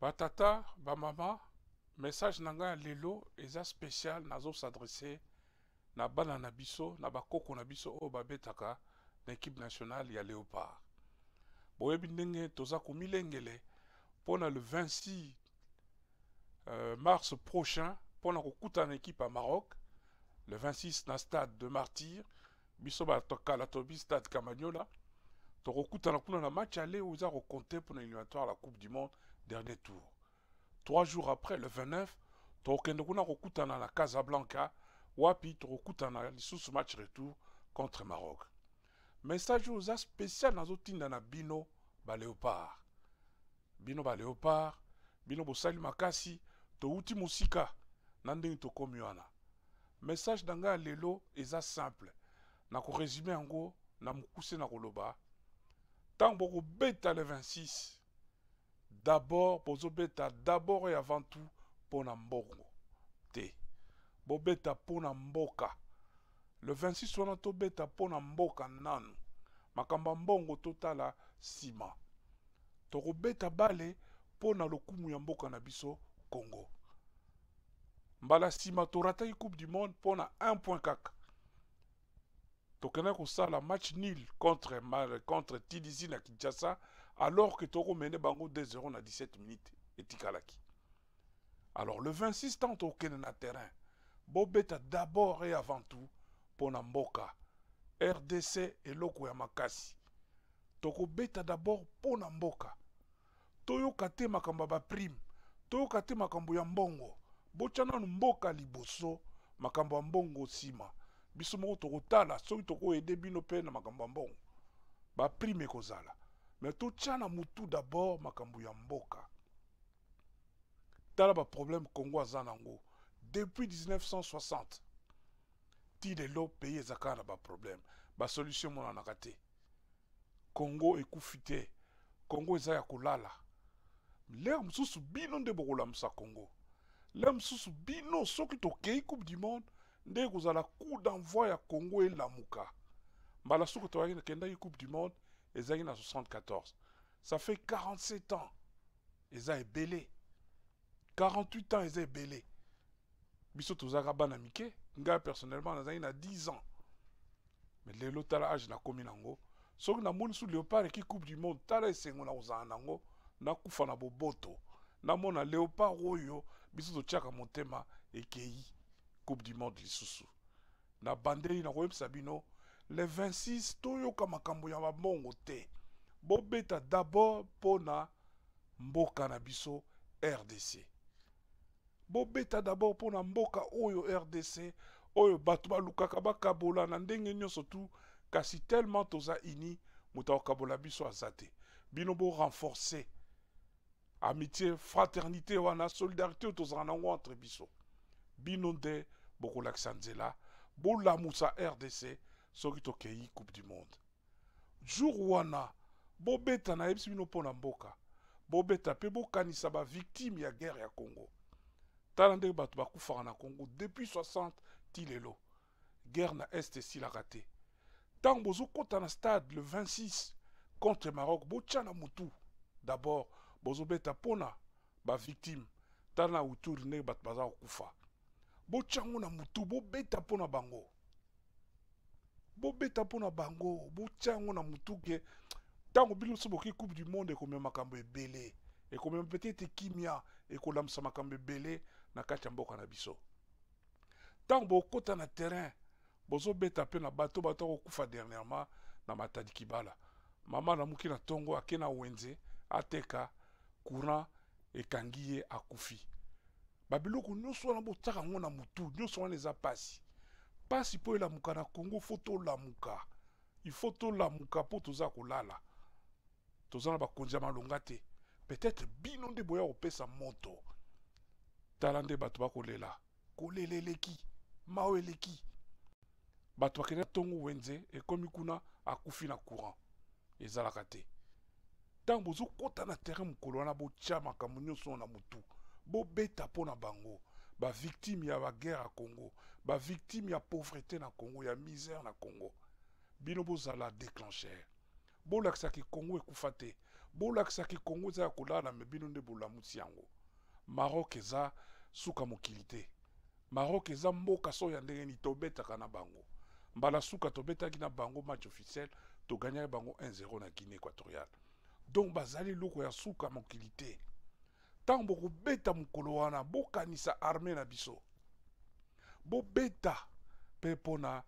batata mama, message nanga lelo eza spécial s'adresser na bana na biso na bakoko na biso oyo babetaka na équipe nationale ya léopard boyebi ndenge toza milengele. Pona le 26 euh, mars prochain pona kuta na équipe à maroc le 26 na stade de martyr biso ba batokala tobi stade kamaniola na kuna na match ale oyo eza compter pour éliminatoire la coupe du monde dernier tour. Trois jours après, le 29, tokende kuna kokutana na Casablanca wapi sous ce match retour contre Maroc. Message oza spécial dans na bino baléopard bino baléopard bino bosali makasi touti mosika na Tokomuana. message d'anga lelo est simple na koresume yango na mokuse na koloba ntango bêta le 26 d'abord bozobeta d'abord et avant tout pona mbongo te bobeta pona mboka le 26 wana tobeta pona mboka nanu Makamba mbongo totala nsima tokobeta bale pona lokumu ya mboka na biso congo mbala to rata coupe du monde pour 1.4 tokena la match nul contre, contre tdc na kinshasa alors que tokomende bango 2-0 na 17 minutes etikalaki alors le 26 tant tokende na terrain bobeta d'abord et avant tout ponamboka mboka rdc eloko ya makasi tokobeta d'abord ponamboka toyo mboka toyoka te prime. ya baprime toyoka te makambo ya mbongo mboka liboso makambo ya mbongo Sima. biso moko tokotala soki tokoyede bino mpe na makambo ya mbongo baprime ekozala me totya na motu dabord makambo ya mboka tala baproblème congo aza nango depuis 1960 ti lelo pays eza kaka na baproblème basolution emonanaka te congo ekufi te congo eza ya kolala lere mosusu bino nde bokolamusa congo lere mosusu bino soki tokei coupe du monde nde ekozala coup d'envoi ya congo elamuka mbala soki toyaki nakendaki coupe du monde ezalaki na 74 ça fait 47 ans eza ebele 48 ans eza ebele biso tozalaka bana mike ngai personnellement nazalaki na 10 ans mais lelo tala age nakomi nango soki namoni su leopard eki coupe du monde tala esengo na kozala nango nakufa na boboto namona léopard oyo biso totiaka motema ekei coupe du monde lisusu na banderi na koyebisa bino le 26 toyoka makambo ya mabongo te bobeta d'abord pona mboka na biso rdc bobeta d'abord pona mboka oyo rdc oyo bato luka bakabola na ndenge nyonso tu kasi tellement toza uni moto kabola biso azate. Bino renforcé. amitié fraternité wana solidarité oyo entre biso binonde Xanzela, Bola bolamusa rdc soki tokei coupe du monde jour wana bobeta na bino mboka bobeta SA bokanisa VICTIME ya guerre ya congo Talande ndenge bato na congo depuis 60 TILELO guerre na LA esilaka te ntango bozokɔta na stade le 26 contre maroc botya d'abord bozobeta Pona PONA victime. tala na autour ndenge bato baza botyango na motu bobeta mpo na bango bobeta mpo na bango botyango na motu ke ntango bino so boki coupe du monde ekomema makambo ebele ekomema peut-être kimia ekolamusa makambo ebele na kati ya mboka na biso ntango bokota na terrain bozobeta mpe na bato bato akokufa dernièrement na matadi kibala mama namuki na ntongo ake na wenze ateka courant ekangi ye akufi babiloko nyonso wana botiaka yango na motu nyonso wana eza mpasi mpasi mpo elamuka na kongo fo tolamuka ifo tolamuka mpo toza kolala toza na bakonzi ya malonga te peut-être bino nde boya kopesa moto tala nde bato bakolela kolela eleki mao eleki bato bakenda ntongo wenze ekomi kuna akufi na courant ezalaka te ntango bozokɔta na terrain mokolo wana botya makambo nyonso na motu bobeta mpo na bango bavictime ya baguerre ya congo bavictime ya pauvreté na congo ya misère na congo bino bozala déclencheur bolakisaki congo ekufa te bolakisaki congo eza ya kolala na me bino nde bolamusi yango maroc eza suka mokili te maroc eza mboka so ya ndenge ni tobetaka na bango mbala suka tobetaki na bango match officiel toganyaki bango 1-0 na guinée équatoriale donc bazali loko ya suka mokili te ntango bokobeta mokolo wana bokanisa arme na biso bobeta mpe mpona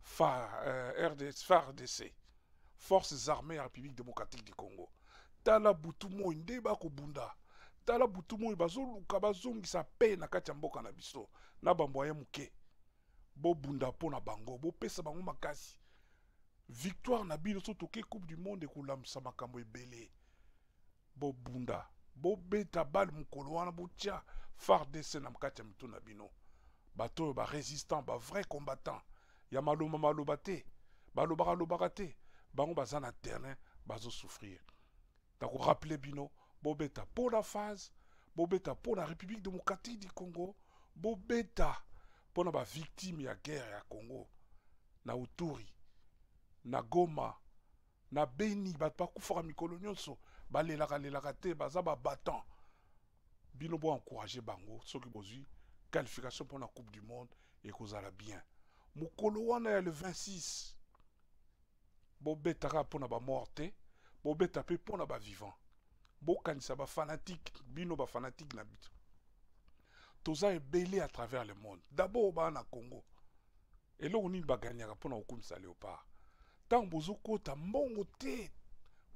fardc eh, forces armées ya république démocratique du congo tala butu moi nde bakobunda tala butu moi bazoluka bazongisa mpe na kati ya mboka na biso na bambwaye moke bobunda mpo na bango bopesa bango makasi victoire na bino so toke coupe du monde ekolamusa makambo ebele bobunda bobeta bale mokolo wana botya fardc na kati ya na bino bato résistant barésistant bavrai combattant ya maloba maloba te balobaka lobaka te bango baza na terrain bazosouffrir rappeler bino bobeta pour la phase bobeta pour la république démocratique du congo bobeta la victime y ya guerre ya congo na uturi na goma na beni bato bakufaka mikolo nyonso balelaka lelaka te baza babattant bino encourager bango soki bozwi qualification pour la coupe du monde ekozala bien mokolo wana le 26 bobetaka mpo bamort te bobeta mpe mpo na bavivant fanatique. bafanatike bino fanatique na ça toza belé à travers le monde d'abord baa na congo eloko nini baganyaka mpo kokumisa Tant ntango bozokɔta mbongo te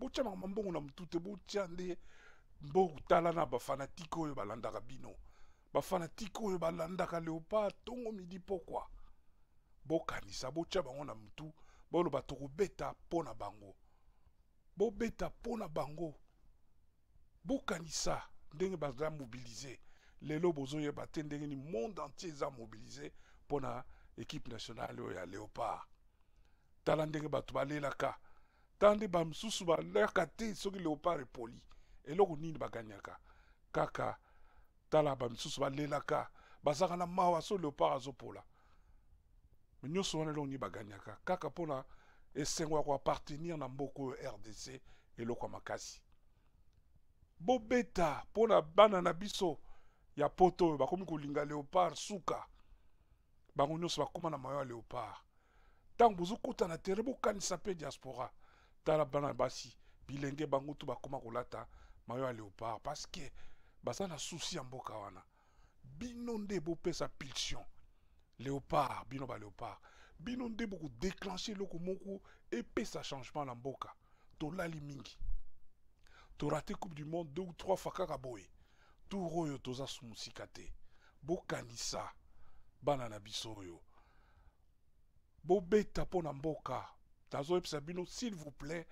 botyamaka mambongo na motu te botya nde mbokutala na bafanatike oyo balandaka bino bafanatike oyo balandaka leopard ntongo midi pokwa bokanisa botya bango na motu boloba tokobeta mpo na bango bobeta mpo na bango bokanisa ndenge baza mobilize lelo bozoyeba te ndenge ni monde entier eza mobilize mpo na ekipe nationale oyo ya leopard tala ndenge bato balelaka ta nde bamosusu balaka te soki léopard epoli eloko nini baganyaka kaka tala bamisusu balelaka bazalaka na mawa so léopard azopola me nyonso wana eloko nini baganyaka kaka mpona esengo ya koappartenir na mboka oyo rdc eloko ya makasi bobeta mpona bana na biso ya poto oyo bakomi kolinga léopard suka bango nyonso bakóma na mayo ya léopard ntango bozokutana tere bokanisa mpe diaspora tala bana basi bilenge bango tuba bakoma kolata mayo léopard parce que baza souci susi ya wana bino nde bopesa pulsion léopard bino baléopard bino nde bokodéclenche eloko moko epesa changement na mboka tolali mingi torate coupe du monde deux ou trois fois kaka boye tour toza boka te bokanisa bana biso oyo bobeta mpo mboka bino s'il vous plaît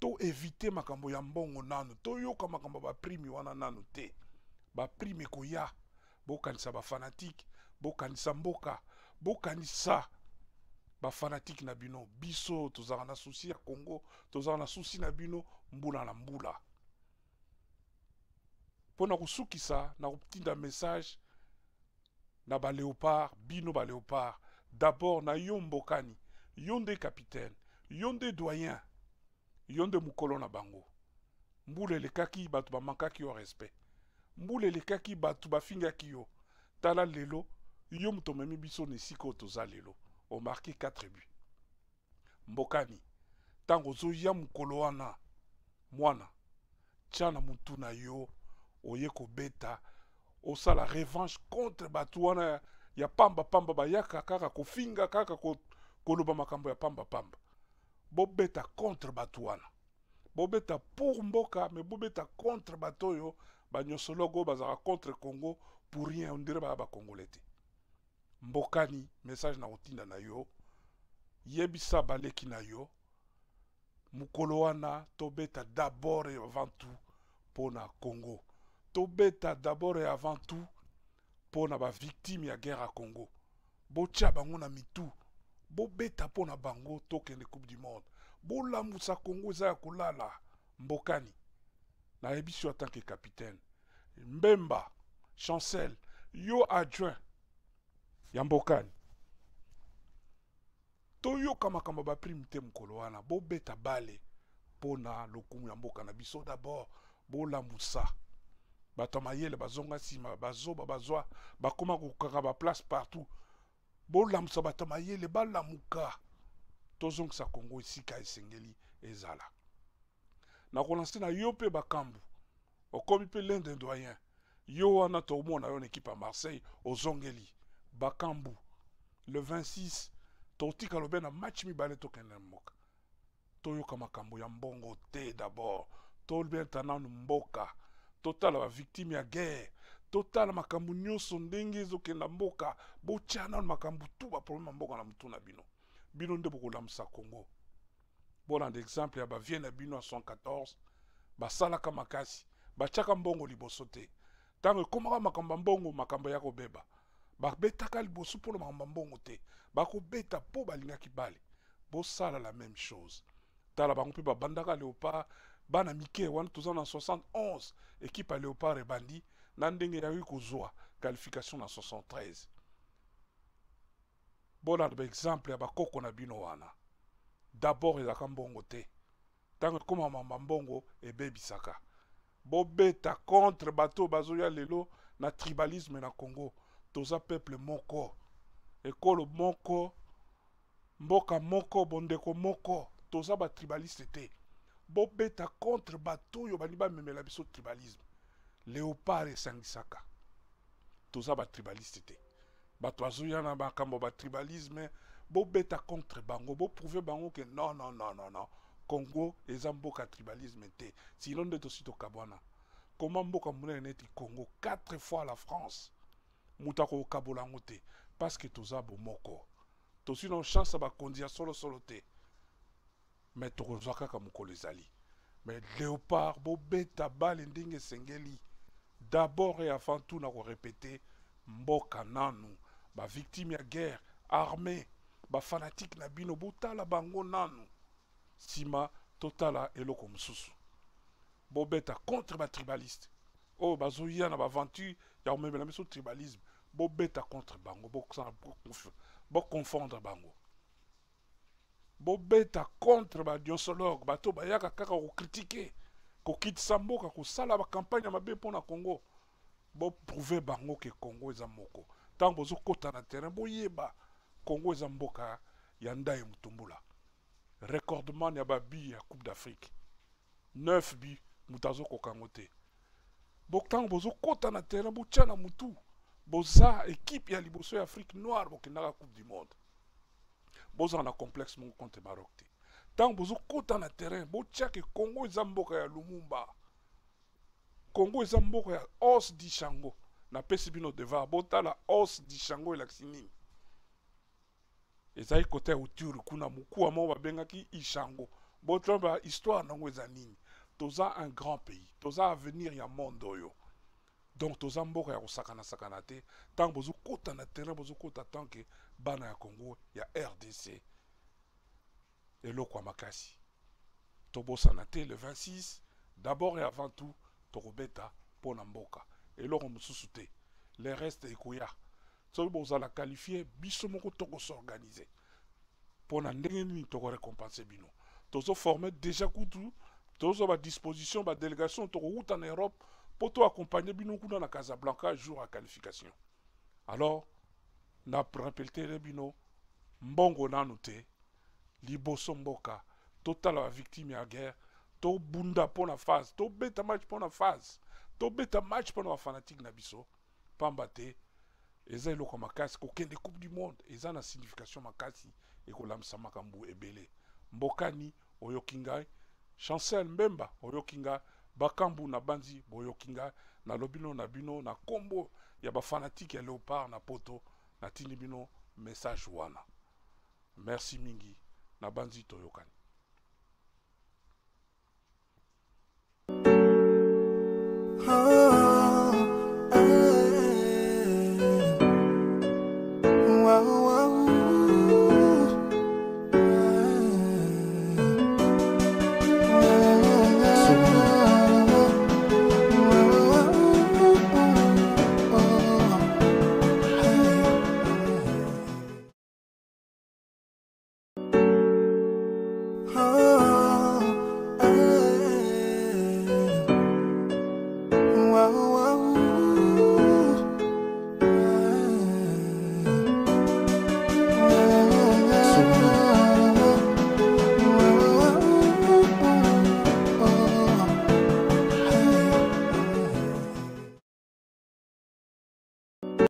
to éviter makambo ya mbongo nanu yoka makambo ba primi wana nanu te baprime ekoya bokanisa bokani bokanisa mboka bokanisa ba na bino biso tozalaka na souci ya congo tozalaka na susi na bino mbula na mbula mpo na kosukisa na kotinda message na baléopard bino baléopard d'abord na yo yonde capitaine Yonde doyen yonde Mukolo na bango mbula elekaki bato bamakaki yo respect mbula kaki batuba bafingaki yo tala lelo yo moto omemi biso na toza lelo omarke 4 but mbokani ntango ozoya mokolo wana mwana tia na motu na yo oye kobeta osala revanche contre bato wana ya ba bayaka kaka kofinga kaka koloba makambo ya pamba bobeta contre bato bobeta pour mboka mais bobeta contre batoyo oyo Bazara contre congo pour rien On dirait bakongole te mbokani message na kotinda na yo yebisa baleki na yo tobeta dabord et avant tout pour na congo tobeta dabord et avant tout pour victime bavictime ya guerre à congo botya bango na bobeta Pona na bango tokende coupe du monde bolambusa Congo eza ya mbokani Na so en capitaine mbemba chancel yo adjoint ya mbokani toyoka makambo ya baprime te bobeta bale Pona na lokumu mboka biso d'abord bolambusa bato ya mayele bazonga nsima Bazo, bazwa bakóma kokaka place partout Bolam bato mayele balamuka sa kongo esika esengeli ezala na yo yope bakambu okomi pe l'un des doyens yo wana tomona yo na ekipe marseille ozongeli bakambu le 26 totika lobe na match mibale tokende na mboka toyoka makambo ya mbongo te d'abord tobeta mboka totala victime ya guerre totala makambo nyonso ndenge ezokenda mboka botya nano makambo tu baprobleme ya mboka na motu na bino bino nde bokolamusa congo mpona na exemple ya bavie na bino ya 114 basalaka makasi batiaka mbongo liboso te ntango ekómaka makambo ya mbongo makambo ya kobeba babetaka liboso mpona makambo ya mbongo te bakobeta mpo balingaki bale bosala la même chose tala bango mpe babandaka léopard bana mike wana toza na 71 ekipe ya léopard ebandi na ndenge eyaki qualification na 73 bona baexemple ya bakoko na bino wana dabord ezalaka mbongo te tanga koma mamba mbongo bobeta contre bato bazoya lelo na tribalisme na congo toza peuple moko ekolo moko mboka moko bondeko moko toza tribaliste te bobeta contre bato yobaniba ba memela biso tribalisme léopard esangisaka toza batribaliste te eh. bato bazoya na tribalisme. bo bobeta contre bango prouver bango que non non non non non congo eza mboka ya tribalisme te eh. sino nde Kabana, comment Comment mboka neti congo quatre fois la france Moutako Kabo yango eh. Parce que toza bomoko tosi na chance ya solo solo solosolo te me comme kaka les ali, mais léopard bobeta bale ndenge Sengeli d'abord et avant tout na korepete mboka nanu victime ya guerre armée fanatique na bino botala bango nanu sima totala eloko mosusu bobeta contre batribaliste oyo oh, bazoya na ventu ya komemela mesu tribalisme bobeta contre bango confondre bango bobeta contre badiosologue bato bayaka kaka critiquer kokitisa mboka kosala bakampagne ya mabe mpo na congo boprouve bango ke congo eza moko ntango bozokɔta na terrain boyeba congo eza mboka ya ndaye motumbula recordman ya babi ya coupe d'afrique 9 bi moto azokoka ngo te ntango bozokɔta na terrain botya na motu boza ekipe ya liboso ya afrique noire bokendaka coupe du monde bozala na complexe moko contre maroc te ntango bozokota na terrain botiaka kongo eza mboka ya lumumba kongo eza mboka ya os di shango napesi bino deva botala os di shango elakisi nini ezali kota ya uturi kuna mokuwa moko babengaki ishango botamba histoire nango eza nini toza un grand pays toza avenir ya monde oyo donc toza mboka ya kosakanasakana te ntango bozokota na terrain bozokota tanke bana ya kongo ya rdc eloko ya makasi tobosana te le 26 d'abord et avant tout tokobeta mpo na mboka eloko mosusu te le reste ekoya soki bozala qualifie biso moko tokosorganize mpo na ndenge nini tokorécompense bino tozoforme déjà kutu tozwa badisposition badélégation tokowuta na europe mpo toaccompagne bino kuna na casablanca jour ya qualification alors na bino mbongo nanu te Libosomboka, total victime victime ya guerre bunda mpo na phase tobeta match ponafas, phase tobeta match mpo na na biso pamba te eza eloko makasi kokende coupe du monde eza signification makasi ekolamisa makambo ebele mbokani oyoki ngai chancel mbemba Oyokinga, ngai bakambu na banzi boyoki ngai nalobi na bino na combo, ya bafanatike ya léopard na poto natindi bino message wana merci mingi na banzi toyokani